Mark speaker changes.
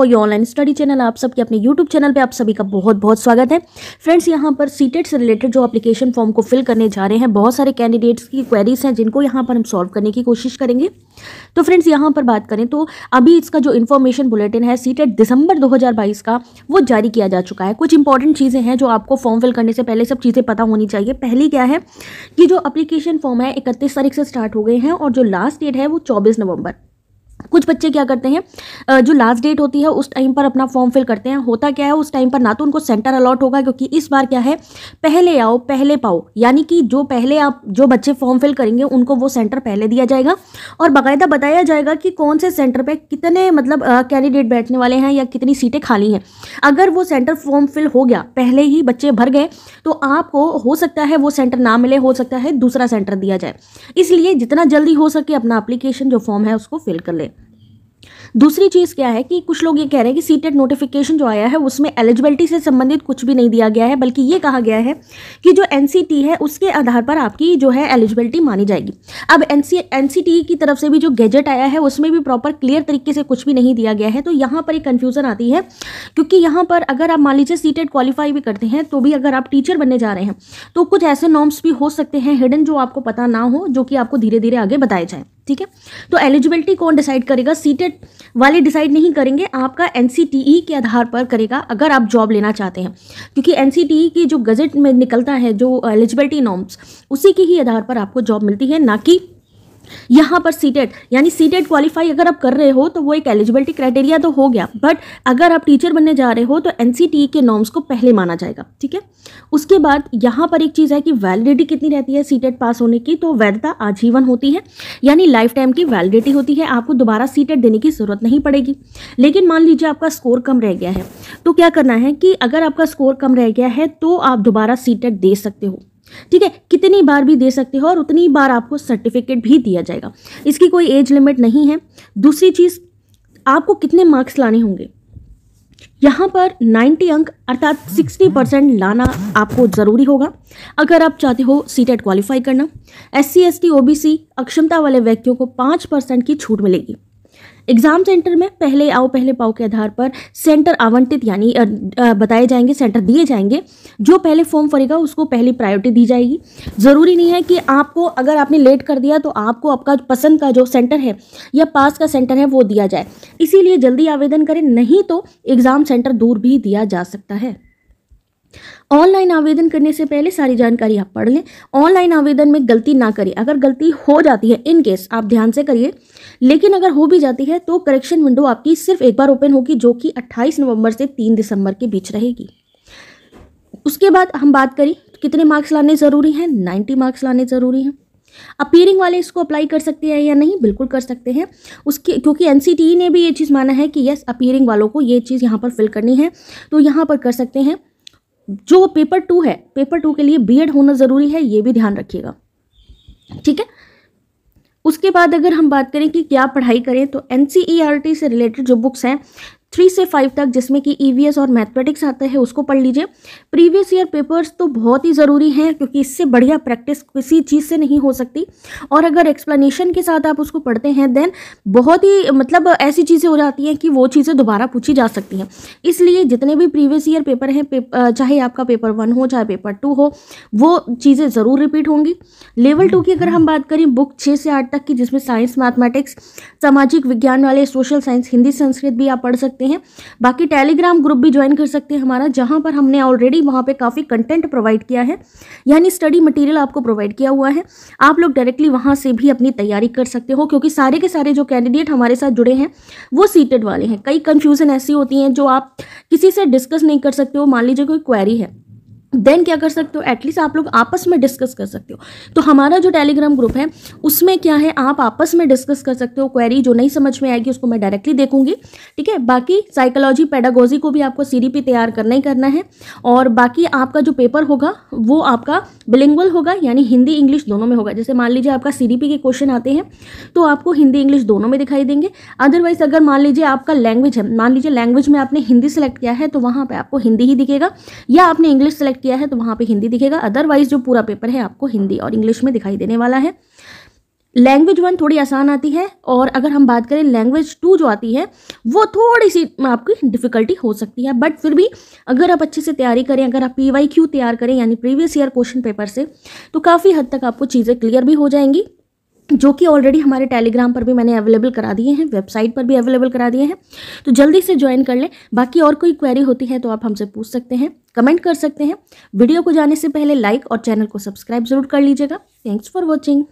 Speaker 1: for your online study channel आप सबके अपने यूट्यूब चैनल पे आप सभी का बहुत बहुत स्वागत है फ्रेंड्स यहाँ पर सीटेट e से रिलेटेड जो एप्लीकेशन फॉर्म को फिल करने जा रहे हैं बहुत सारे कैंडिडेट्स की क्वेरीज हैं जिनको यहाँ पर हम सॉल्व करने की कोशिश करेंगे तो फ्रेंड्स यहाँ पर बात करें तो अभी इसका जो इन्फॉर्मेशन बुलेटिन है सीटेट e दिसंबर दो का वो जारी किया जा चुका है कुछ इंपॉर्टेंट चीज़ें हैं जो आपको फॉर्म फिल करने से पहले सब चीज़ें पता होनी चाहिए पहली क्या है कि जो अप्लीकेशन फॉर्म है इकतीस तारीख से स्टार्ट हो गए हैं और जो लास्ट डेट है वो चौबीस नवंबर कुछ बच्चे क्या करते हैं जो लास्ट डेट होती है उस टाइम पर अपना फॉर्म फिल करते हैं होता क्या है उस टाइम पर ना तो उनको सेंटर अलॉट होगा क्योंकि इस बार क्या है पहले आओ पहले पाओ यानी कि जो पहले आप जो बच्चे फॉर्म फिल करेंगे उनको वो सेंटर पहले दिया जाएगा और बाकायदा बताया जाएगा कि कौन से सेंटर पर कितने मतलब कैंडिडेट बैठने वाले हैं या कितनी सीटें खाली हैं अगर वो सेंटर फॉर्म फिल हो गया पहले ही बच्चे भर गए तो आपको हो सकता है वो सेंटर ना मिले हो सकता है दूसरा सेंटर दिया जाए इसलिए जितना जल्दी हो सके अपना अप्लीकेशन जो फॉर्म है उसको फिल कर लें दूसरी चीज़ क्या है कि कुछ लोग ये कह रहे हैं कि सीटेट नोटिफिकेशन जो आया है उसमें एलिजिबिलिटी से संबंधित कुछ भी नहीं दिया गया है बल्कि ये कहा गया है कि जो एन है उसके आधार पर आपकी जो है एलिजिबिलिटी मानी जाएगी अब एन सी की तरफ से भी जो गैजेट आया है उसमें भी प्रॉपर क्लियर तरीके से कुछ भी नहीं दिया गया है तो यहाँ पर एक कन्फ्यूज़न आती है क्योंकि यहाँ पर अगर आप मान लीजिए सी क्वालिफाई भी करते हैं तो भी अगर आप टीचर बनने जा रहे हैं तो कुछ ऐसे नॉर्म्स भी हो सकते हैं हिडन जो आपको पता ना हो जो कि आपको धीरे धीरे आगे बताए जाएँ ठीक है तो एलिजिबिलिटी कौन डिसाइड करेगा सीटेड वाले डिसाइड नहीं करेंगे आपका एन e के आधार पर करेगा अगर आप जॉब लेना चाहते हैं क्योंकि एन e की जो गजट में निकलता है जो एलिजिबिलिटी नॉर्म्स उसी के ही आधार पर आपको जॉब मिलती है ना कि यहाँ पर सीटेट यानी सीटेट क्वालिफाई अगर आप कर रहे हो तो वो एक एलिजिबिलिटी क्राइटेरिया तो हो गया बट अगर आप टीचर बनने जा रहे हो तो एन के नॉर्म्स को पहले माना जाएगा ठीक है उसके बाद यहाँ पर एक चीज़ है कि वैलिडिटी कितनी रहती है सीटेट पास होने की तो वैधता आजीवन होती है यानी लाइफ टाइम की वैलिडिटी होती है आपको दोबारा सीटेट देने की ज़रूरत नहीं पड़ेगी लेकिन मान लीजिए आपका स्कोर कम रह गया है तो क्या करना है कि अगर आपका स्कोर कम रह गया है तो आप दोबारा सीटेट दे सकते हो ठीक है कितनी बार भी दे सकते हो और उतनी बार आपको सर्टिफिकेट भी दिया जाएगा इसकी कोई एज लिमिट नहीं है दूसरी चीज़ आपको कितने मार्क्स लाने होंगे यहाँ पर 90 अंक अर्थात 60 परसेंट लाना आपको ज़रूरी होगा अगर आप चाहते हो सी टेट क्वालिफाई करना एस सी एस टी अक्षमता वाले व्यक्तियों को 5 परसेंट की छूट मिलेगी एग्जाम सेंटर में पहले आओ पहले पाओ के आधार पर सेंटर आवंटित यानी बताए जाएंगे सेंटर दिए जाएंगे जो पहले फॉर्म भरेगा उसको पहली प्रायोरिटी दी जाएगी ज़रूरी नहीं है कि आपको अगर आपने लेट कर दिया तो आपको आपका पसंद का जो सेंटर है या पास का सेंटर है वो दिया जाए इसीलिए जल्दी आवेदन करें नहीं तो एग्ज़ाम सेंटर दूर भी दिया जा सकता है ऑनलाइन आवेदन करने से पहले सारी जानकारी आप पढ़ लें ऑनलाइन आवेदन में गलती ना करें अगर गलती हो जाती है इन केस आप ध्यान से करिए लेकिन अगर हो भी जाती है तो करेक्शन विंडो आपकी सिर्फ एक बार ओपन होगी जो कि 28 नवंबर से 3 दिसंबर के बीच रहेगी उसके बाद हम बात करें कितने मार्क्स लाने ज़रूरी हैं नाइन्टी मार्क्स लाने ज़रूरी हैं अपीयरिंग वाले इसको अप्लाई कर सकते हैं या नहीं बिल्कुल कर सकते हैं उसके क्योंकि एन e ने भी ये चीज़ माना है कि यस अपीयरिंग वालों को ये चीज़ यहाँ पर फिल करनी है तो यहाँ पर कर सकते हैं जो पेपर टू है पेपर टू के लिए बीएड होना ज़रूरी है ये भी ध्यान रखिएगा ठीक है उसके बाद अगर हम बात करें कि क्या पढ़ाई करें तो एन e से रिलेटेड जो बुक्स हैं थ्री से फाइव तक जिसमें कि ई e और मैथमेटिक्स आते हैं उसको पढ़ लीजिए प्रीवियस ईयर पेपर्स तो बहुत ही ज़रूरी हैं क्योंकि इससे बढ़िया प्रैक्टिस किसी चीज़ से नहीं हो सकती और अगर एक्सप्लेनेशन के साथ आप उसको पढ़ते हैं देन बहुत ही मतलब ऐसी चीज़ें हो जाती हैं कि वो चीज़ें दोबारा पूछी जा सकती हैं इसलिए जितने भी प्रीवियस ईयर पेपर हैं चाहे आपका पेपर वन हो चाहे पेपर टू हो वो चीज़ें ज़रूर रिपीट होंगी लेवल टू की अगर हम बात करें बुक छः से आठ तक की जिसमें साइंस मैथमेटिक्स सामाजिक विज्ञान वाले सोशल साइंस हिंदी संस्कृत भी आप पढ़ सकते सकते हैं बाकी टेलीग्राम ग्रुप भी ज्वाइन कर सकते हैं हमारा जहाँ पर हमने ऑलरेडी वहाँ पर काफ़ी कंटेंट प्रोवाइड किया है यानी स्टडी मटेरियल आपको प्रोवाइड किया हुआ है आप लोग डायरेक्टली वहाँ से भी अपनी तैयारी कर सकते हो क्योंकि सारे के सारे जो कैंडिडेट हमारे साथ जुड़े हैं वो सीटेड वाले हैं कई कन्फ्यूज़न ऐसी होती हैं जो आप किसी से डिस्कस नहीं कर सकते हो मान लीजिए कोई क्वेरी है देन क्या कर सकते हो एटलीस्ट आप लोग आपस में डिस्कस कर सकते हो तो हमारा जो टेलीग्राम ग्रुप है उसमें क्या है आप आपस में डिस्कस कर सकते हो क्वेरी जो नहीं समझ में आएगी उसको मैं डायरेक्टली देखूंगी ठीक है बाकी साइकोलॉजी पेडागोजी को भी आपको सीरीपी तैयार करना ही करना है और बाकी आपका जो पेपर होगा वो आपका बिलिंगुअल होगा यानी हिंदी इंग्लिश दोनों में होगा जैसे मान लीजिए आपका सी के क्वेश्चन आते हैं तो आपको हिंदी इंग्लिश दोनों में दिखाई देंगे अदरवाइज अगर मान लीजिए आपका लैंग्वेज है मान लीजिए लैंग्वेज में आपने हिंदी सेलेक्ट किया है तो वहाँ पर आपको हिंदी ही दिखेगा या आपने इंग्लिश सेलेक्ट सेलेक्ट किया है तो वहाँ पे हिंदी दिखेगा अदरवाइज जो पूरा पेपर है आपको हिंदी और इंग्लिश में दिखाई देने वाला है लैंग्वेज वन थोड़ी आसान आती है और अगर हम बात करें लैंग्वेज टू जो आती है वो थोड़ी सी आपकी डिफ़िकल्टी हो सकती है बट फिर भी अगर आप अच्छे से तैयारी करें अगर आप पी वाई क्यू तैयार करें यानी प्रीवियस ईयर क्वेश्चन पेपर से तो काफ़ी हद तक आपको चीज़ें क्लियर भी हो जाएंगी जो कि ऑलरेडी हमारे टेलीग्राम पर भी मैंने अवेलेबल करा दिए हैं वेबसाइट पर भी अवेलेबल करा दिए हैं तो जल्दी से ज्वाइन कर लें बाकी और कोई क्वेरी होती है तो आप हमसे पूछ सकते हैं कमेंट कर सकते हैं वीडियो को जाने से पहले लाइक और चैनल को सब्सक्राइब जरूर कर लीजिएगा थैंक्स फॉर वॉचिंग